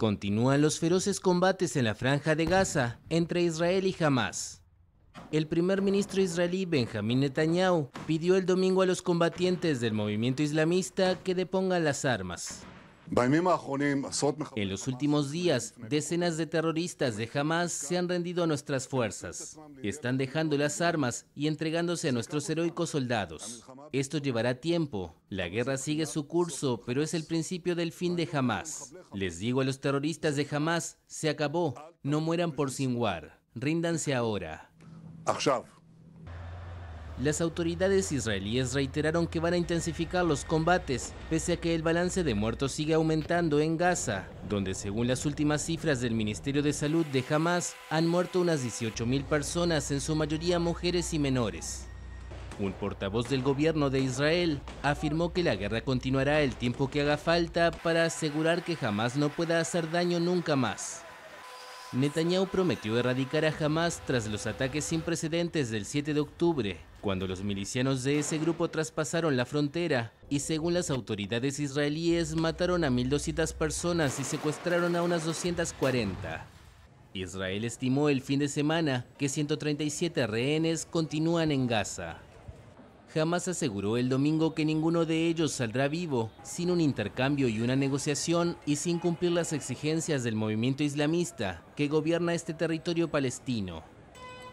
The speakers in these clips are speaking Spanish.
Continúan los feroces combates en la franja de Gaza entre Israel y Hamas. El primer ministro israelí Benjamín Netanyahu pidió el domingo a los combatientes del movimiento islamista que depongan las armas. En los últimos días, decenas de terroristas de Hamas se han rendido a nuestras fuerzas. Están dejando las armas y entregándose a nuestros heroicos soldados. Esto llevará tiempo. La guerra sigue su curso, pero es el principio del fin de Hamas. Les digo a los terroristas de Hamas, se acabó. No mueran por Sinwar. Ríndanse ahora. Las autoridades israelíes reiteraron que van a intensificar los combates, pese a que el balance de muertos sigue aumentando en Gaza, donde según las últimas cifras del Ministerio de Salud de Hamas, han muerto unas 18.000 personas, en su mayoría mujeres y menores. Un portavoz del gobierno de Israel afirmó que la guerra continuará el tiempo que haga falta para asegurar que Hamas no pueda hacer daño nunca más. Netanyahu prometió erradicar a Hamas tras los ataques sin precedentes del 7 de octubre, cuando los milicianos de ese grupo traspasaron la frontera y según las autoridades israelíes mataron a 1.200 personas y secuestraron a unas 240. Israel estimó el fin de semana que 137 rehenes continúan en Gaza jamás aseguró el domingo que ninguno de ellos saldrá vivo, sin un intercambio y una negociación y sin cumplir las exigencias del movimiento islamista que gobierna este territorio palestino.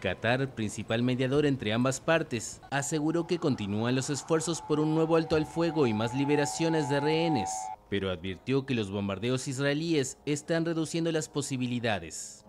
Qatar, principal mediador entre ambas partes, aseguró que continúan los esfuerzos por un nuevo alto al fuego y más liberaciones de rehenes, pero advirtió que los bombardeos israelíes están reduciendo las posibilidades.